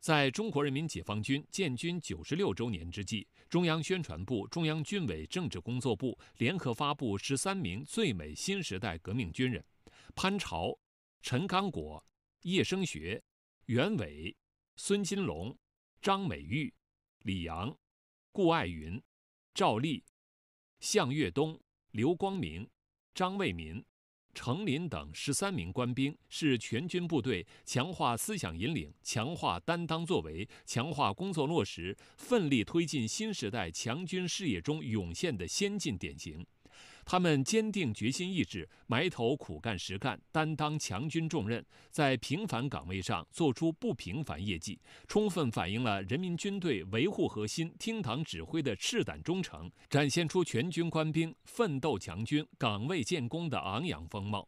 在中国人民解放军建军九十六周年之际，中央宣传部、中央军委政治工作部联合发布十三名最美新时代革命军人：潘朝、陈刚果、叶声学、袁伟、孙金龙、张美玉、李阳、顾爱云、赵丽、向跃东、刘光明、张为民。程林等十三名官兵是全军部队强化思想引领、强化担当作为、强化工作落实，奋力推进新时代强军事业中涌现的先进典型。他们坚定决心意志，埋头苦干实干，担当强军重任，在平凡岗位上做出不平凡业绩，充分反映了人民军队维护核心、听党指挥的赤胆忠诚，展现出全军官兵奋斗强军、岗位建功的昂扬风貌。